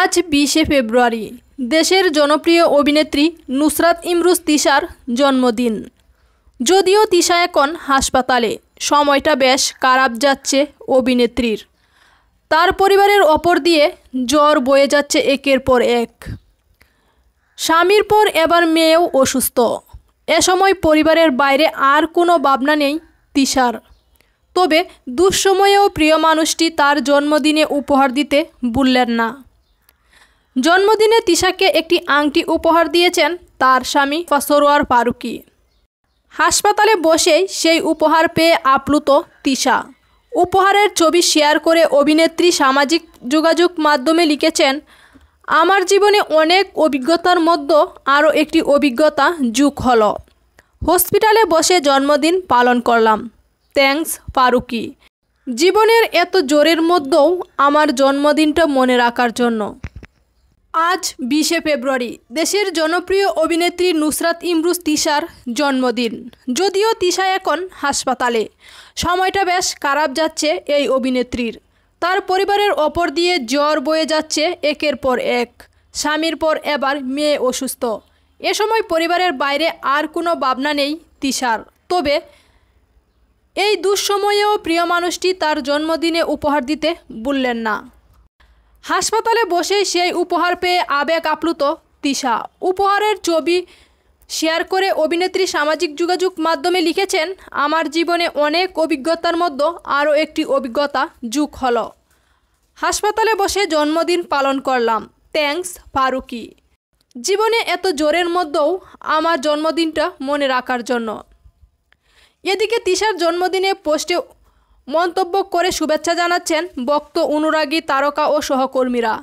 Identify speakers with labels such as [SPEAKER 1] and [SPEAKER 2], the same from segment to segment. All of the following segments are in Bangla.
[SPEAKER 1] আজ বিশে ফেব্রুয়ারি দেশের জনপ্রিয় অভিনেত্রী নুসরাত ইমরুজ তিশার জন্মদিন যদিও তিশা এখন হাসপাতালে সময়টা বেশ খারাপ যাচ্ছে অভিনেত্রীর তার পরিবারের ওপর দিয়ে জ্বর বয়ে যাচ্ছে একের পর এক স্বামীর পর এবার মেয়েও অসুস্থ এ সময় পরিবারের বাইরে আর কোনো ভাবনা নেই তিশার তবে দুঃসময়েও প্রিয় মানুষটি তার জন্মদিনে উপহার দিতে ভুললেন না জন্মদিনে তিশাকে একটি আংটি উপহার দিয়েছেন তার স্বামী ফসরোয়ার ফারুকি হাসপাতালে বসেই সেই উপহার পেয়ে আপ্লুত তিশা উপহারের ছবি শেয়ার করে অভিনেত্রী সামাজিক যোগাযোগ মাধ্যমে লিখেছেন আমার জীবনে অনেক অভিজ্ঞতার মধ্যে আরও একটি অভিজ্ঞতা যুগ হল হসপিটালে বসে জন্মদিন পালন করলাম থ্যাংকস ফারুকি জীবনের এত জোরের মধ্যেও আমার জন্মদিনটা মনে রাখার জন্য আজ বিশে ফেব্রুয়ারি দেশের জনপ্রিয় অভিনেত্রী নুসরাত ইমরুজ তিশার জন্মদিন যদিও তিশা এখন হাসপাতালে সময়টা বেশ খারাপ যাচ্ছে এই অভিনেত্রীর তার পরিবারের ওপর দিয়ে জ্বর বয়ে যাচ্ছে একের পর এক স্বামীর পর এবার মেয়ে অসুস্থ এ সময় পরিবারের বাইরে আর কোনো ভাবনা নেই তিশার তবে এই দুঃসময়েও প্রিয় মানুষটি তার জন্মদিনে উপহার দিতে বললেন না হাসপাতালে বসে সেই উপহার পেয়ে আবেগ আপ্লুত তিশা উপহারের ছবি শেয়ার করে অভিনেত্রী সামাজিক যোগাযোগ মাধ্যমে লিখেছেন আমার জীবনে অনেক অভিজ্ঞতার মধ্যে আরও একটি অভিজ্ঞতা যুগ হলো হাসপাতালে বসে জন্মদিন পালন করলাম থ্যাংকস ফারুকি জীবনে এত জোরের মধ্যেও আমার জন্মদিনটা মনে রাখার জন্য এদিকে তিশার জন্মদিনে পোস্টে মন্তব্য করে শুভেচ্ছা জানাচ্ছেন বক্ত অনুরাগী তারকা ও সহকর্মীরা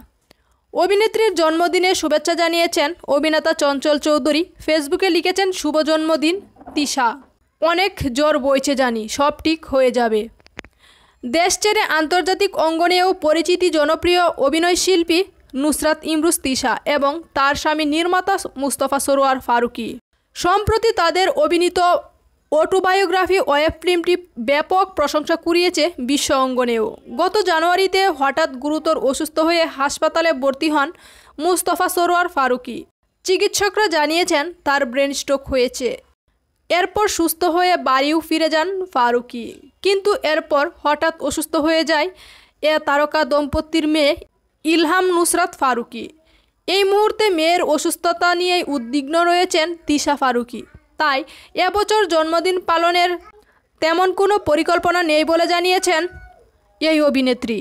[SPEAKER 1] অভিনেত্রীর জন্মদিনে শুভেচ্ছা জানিয়েছেন অভিনেতা চঞ্চল চৌধুরী ফেসবুকে লিখেছেন শুভ জন্মদিন তিশা অনেক জ্বর বইছে জানি সব ঠিক হয়ে যাবে দেশ ছেড়ে আন্তর্জাতিক অঙ্গনেও পরিচিতি জনপ্রিয় অভিনয়শিল্পী নুসরাত ইমরুজ তিশা এবং তার স্বামী নির্মাতা মুস্তফা সরোয়ার ফারুকি সম্প্রতি তাদের অভিনীত অটোবায়োগ্রাফি ওয়েব ফিল্মটি ব্যাপক প্রশংসা কুড়িয়েছে বিশ্ব অঙ্গনেও গত জানুয়ারিতে হঠাৎ গুরুতর অসুস্থ হয়ে হাসপাতালে ভর্তি হন মুস্তফা সরোয়ার ফারুকি চিকিৎসকরা জানিয়েছেন তার ব্রেন স্ট্রোক হয়েছে এরপর সুস্থ হয়ে বাড়িও ফিরে যান ফারুকি কিন্তু এরপর হঠাৎ অসুস্থ হয়ে যায় এ তারকা দম্পতির মেয়ে ইলহাম নুসরাত ফারুকি এই মুহূর্তে মেয়ের অসুস্থতা নিয়ে উদ্বিগ্ন রয়েছেন তিশা ফারুকি তাই এবছর জন্মদিন পালনের তেমন কোনো পরিকল্পনা নেই বলে জানিয়েছেন এই অভিনেত্রী